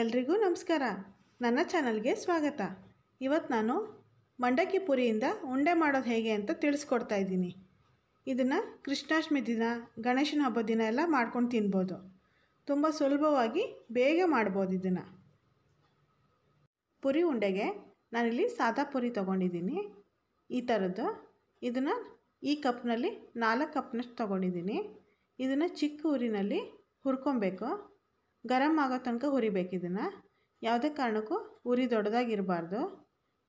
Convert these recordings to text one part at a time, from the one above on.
ಎಲ್ರಿಗೂ ನಮಸ್ಕಾರ ನನ್ನ ಚಾನಲ್ಗೆ ಸ್ವಾಗತ ಇವತ್ತು ನಾನು ಮಂಡಕ್ಕಿ ಪುರಿಯಿಂದ ಉಂಡೆ ಮಾಡೋದು ಹೇಗೆ ಅಂತ ತಿಳಿಸ್ಕೊಡ್ತಾ ಇದ್ದೀನಿ ಇದನ್ನು ಕೃಷ್ಣಾಷ್ಟಮಿ ದಿನ ಗಣೇಶನ ಹಬ್ಬ ದಿನ ಎಲ್ಲ ಮಾಡ್ಕೊಂಡು ತಿನ್ಬೋದು ತುಂಬ ಸುಲಭವಾಗಿ ಬೇಗ ಮಾಡ್ಬೋದು ಇದನ್ನು ಪುರಿ ಉಂಡೆಗೆ ನಾನಿಲ್ಲಿ ಸಾದಾ ಪುರಿ ತೊಗೊಂಡಿದ್ದೀನಿ ಈ ಥರದ್ದು ಇದನ್ನು ಈ ಕಪ್ನಲ್ಲಿ ನಾಲ್ಕು ಕಪ್ನಷ್ಟು ತೊಗೊಂಡಿದ್ದೀನಿ ಇದನ್ನು ಚಿಕ್ಕ ಊರಿನಲ್ಲಿ ಹುರ್ಕೊಬೇಕು ಗರಂ ಆಗೋ ತನಕ ಹುರಿಬೇಕು ಇದನ್ನು ಯಾವುದೇ ಕಾರಣಕ್ಕೂ ಉರಿ ದೊಡ್ಡದಾಗಿರಬಾರ್ದು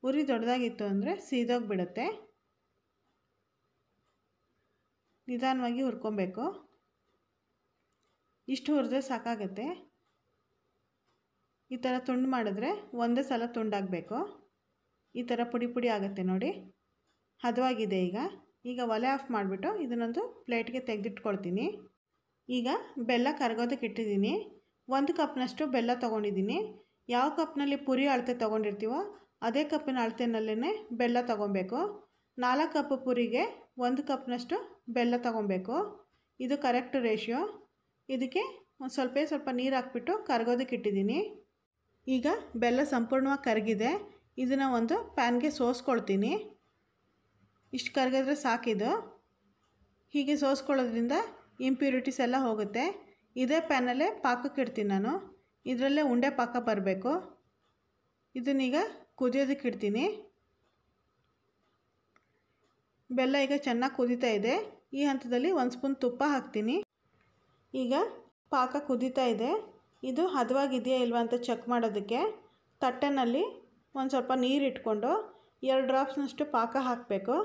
ಉರಿ ದೊಡ್ಡದಾಗಿತ್ತು ಅಂದರೆ ಸೀದೋಗಿಬಿಡುತ್ತೆ ನಿಧಾನವಾಗಿ ಹುರ್ಕೊಬೇಕು ಇಷ್ಟು ಹುರಿದ್ರೆ ಸಾಕಾಗತ್ತೆ ಈ ಥರ ತುಂಡು ಮಾಡಿದ್ರೆ ಒಂದೇ ಸಲ ತುಂಡಾಗಬೇಕು ಈ ಥರ ಪುಡಿ ಪುಡಿ ಆಗುತ್ತೆ ನೋಡಿ ಹದವಾಗಿದೆ ಈಗ ಈಗ ಒಲೆ ಆಫ್ ಮಾಡಿಬಿಟ್ಟು ಇದನ್ನೊಂದು ಪ್ಲೇಟ್ಗೆ ತೆಗೆದಿಟ್ಕೊಳ್ತೀನಿ ಈಗ ಬೆಲ್ಲ ಕರಗೋದಕ್ಕೆ ಇಟ್ಟಿದ್ದೀನಿ ಒಂದು ಕಪ್ನಷ್ಟು ಬೆಲ್ಲ ತೊಗೊಂಡಿದ್ದೀನಿ ಯಾವ ಕಪ್ನಲ್ಲಿ ಪುರಿ ಅಳತೆ ತೊಗೊಂಡಿರ್ತೀವೋ ಅದೇ ಕಪ್ಪಿನ ಅಳತೆನಲ್ಲೇ ಬೆಲ್ಲ ತೊಗೊಬೇಕು ನಾಲ್ಕು ಕಪ್ ಪುರಿಗೆ ಒಂದು ಕಪ್ನಷ್ಟು ಬೆಲ್ಲ ತೊಗೊಬೇಕು ಇದು ಕರೆಕ್ಟ್ ರೇಷಿಯೋ ಇದಕ್ಕೆ ಒಂದು ಸ್ವಲ್ಪ ಸ್ವಲ್ಪ ನೀರು ಹಾಕ್ಬಿಟ್ಟು ಕರಗೋದಕ್ಕೆ ಇಟ್ಟಿದ್ದೀನಿ ಈಗ ಬೆಲ್ಲ ಸಂಪೂರ್ಣವಾಗಿ ಕರಗಿದೆ ಇದನ್ನು ಒಂದು ಪ್ಯಾನ್ಗೆ ಸೋಸ್ಕೊಳ್ತೀನಿ ಇಷ್ಟು ಕರಗಿದ್ರೆ ಸಾಕಿದು ಹೀಗೆ ಸೋಸ್ಕೊಳ್ಳೋದ್ರಿಂದ ಇಂಪ್ಯೂರಿಟೀಸ್ ಎಲ್ಲ ಹೋಗುತ್ತೆ ಇದೇ ಪ್ಯಾನಲ್ಲೇ ಪಾಕಕ್ಕೆ ಇಡ್ತೀನಿ ನಾನು ಇದರಲ್ಲೇ ಉಂಡೆ ಪಾಕ ಬರಬೇಕು ಇದನ್ನೀಗ ಕುದಿಯೋದಕ್ಕೆ ಇಡ್ತೀನಿ ಬೆಲ್ಲ ಈಗ ಚೆನ್ನಾಗಿ ಕುದೀತಾ ಇದೆ ಈ ಹಂತದಲ್ಲಿ ಒಂದು ಸ್ಪೂನ್ ತುಪ್ಪ ಹಾಕ್ತೀನಿ ಈಗ ಪಾಕ ಕುದೀತಾ ಇದೆ ಇದು ಹದವಾಗಿದೆಯಾ ಇಲ್ವಾ ಅಂತ ಚೆಕ್ ಮಾಡೋದಕ್ಕೆ ತಟ್ಟೆನಲ್ಲಿ ಒಂದು ಸ್ವಲ್ಪ ನೀರು ಇಟ್ಕೊಂಡು ಎರಡು ಡ್ರಾಪ್ಸ್ನಷ್ಟು ಪಾಕ ಹಾಕಬೇಕು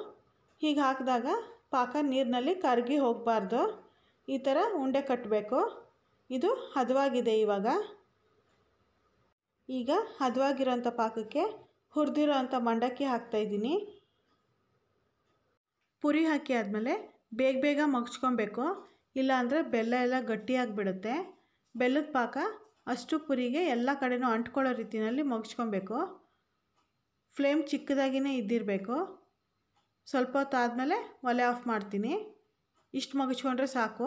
ಹೀಗೆ ಹಾಕಿದಾಗ ಪಾಕ ನೀರಿನಲ್ಲಿ ಕರಗಿ ಹೋಗಬಾರ್ದು ಈ ಥರ ಉಂಡೆ ಕಟ್ಟಬೇಕು ಇದು ಹದವಾಗಿದೆ ಇವಾಗ ಈಗ ಹದವಾಗಿರೋಂಥ ಪಾಕಕ್ಕೆ ಹುರಿದಿರೋ ಅಂಥ ಮಂಡಕ್ಕಿ ಹಾಕ್ತಾಯಿದ್ದೀನಿ ಪುರಿ ಹಾಕಿ ಆದಮೇಲೆ ಬೇಗ ಬೇಗ ಮಗ್ಚ್ಕೊಬೇಕು ಇಲ್ಲಾಂದರೆ ಬೆಲ್ಲ ಎಲ್ಲ ಗಟ್ಟಿಯಾಗಿಬಿಡುತ್ತೆ ಬೆಲ್ಲದ ಪಾಕ ಅಷ್ಟು ಪುರಿಗೆ ಎಲ್ಲ ಕಡೆನೂ ಅಂಟ್ಕೊಳ್ಳೋ ರೀತಿಯಲ್ಲಿ ಮಗ್ಚ್ಕೊಬೇಕು ಫ್ಲೇಮ್ ಚಿಕ್ಕದಾಗಿಯೇ ಇದ್ದಿರಬೇಕು ಸ್ವಲ್ಪ ಹೊತ್ತು ಆದಮೇಲೆ ಒಲೆ ಆಫ್ ಮಾಡ್ತೀನಿ ಇಷ್ಟು ಮಗಚ್ಕೊಂಡ್ರೆ ಸಾಕು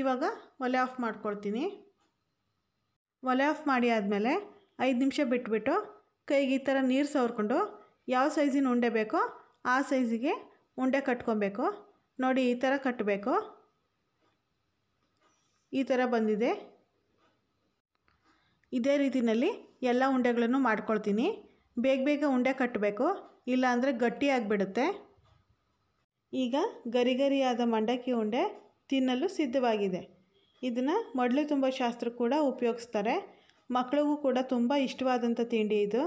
ಇವಾಗ ಒಲೆ ಆಫ್ ಮಾಡ್ಕೊಳ್ತೀನಿ ಒಲೆ ಆಫ್ ಮಾಡಿ ಆದಮೇಲೆ ಐದು ನಿಮಿಷ ಬಿಟ್ಬಿಟ್ಟು ಕೈಗೆ ಈ ಥರ ನೀರು ಸವರ್ಕೊಂಡು ಯಾವ ಸೈಜಿನ ಉಂಡೆ ಬೇಕೋ ಆ ಸೈಜಿಗೆ ಉಂಡೆ ಕಟ್ಕೊಬೇಕು ನೋಡಿ ಈ ಥರ ಕಟ್ಟಬೇಕು ಈ ಥರ ಬಂದಿದೆ ಇದೇ ರೀತಿಯಲ್ಲಿ ಎಲ್ಲ ಉಂಡೆಗಳನ್ನು ಮಾಡ್ಕೊಳ್ತೀನಿ ಬೇಗ ಬೇಗ ಉಂಡೆ ಕಟ್ಟಬೇಕು ಇಲ್ಲಾಂದರೆ ಗಟ್ಟಿ ಆಗಿಬಿಡುತ್ತೆ ಈಗ ಗರಿಗರಿಯಾದ ಮಂಡಕ್ಕಿ ಉಂಡೆ ತಿನ್ನಲು ಸಿದ್ಧವಾಗಿದೆ ಇದನ್ನು ಮೊಡಲು ತುಂಬ ಶಾಸ್ತ್ರ ಕೂಡ ಉಪಯೋಗಿಸ್ತಾರೆ ಮಕ್ಕಳಿಗೂ ಕೂಡ ತುಂಬ ಇಷ್ಟವಾದಂಥ ತಿಂಡಿ ಇದು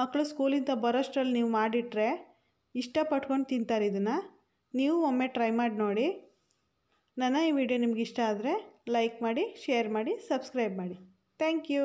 ಮಕ್ಕಳು ಸ್ಕೂಲಿಂದ ಬರೋಷ್ಟರಲ್ಲಿ ನೀವು ಮಾಡಿಟ್ರೆ ಇಷ್ಟಪಟ್ಕೊಂಡು ತಿಂತಾರೆ ಇದನ್ನು ನೀವು ಒಮ್ಮೆ ಟ್ರೈ ಮಾಡಿ ನೋಡಿ ನನ್ನ ಈ ವಿಡಿಯೋ ನಿಮ್ಗೆ ಇಷ್ಟ ಆದರೆ ಲೈಕ್ ಮಾಡಿ ಶೇರ್ ಮಾಡಿ ಸಬ್ಸ್ಕ್ರೈಬ್ ಮಾಡಿ ಥ್ಯಾಂಕ್ ಯು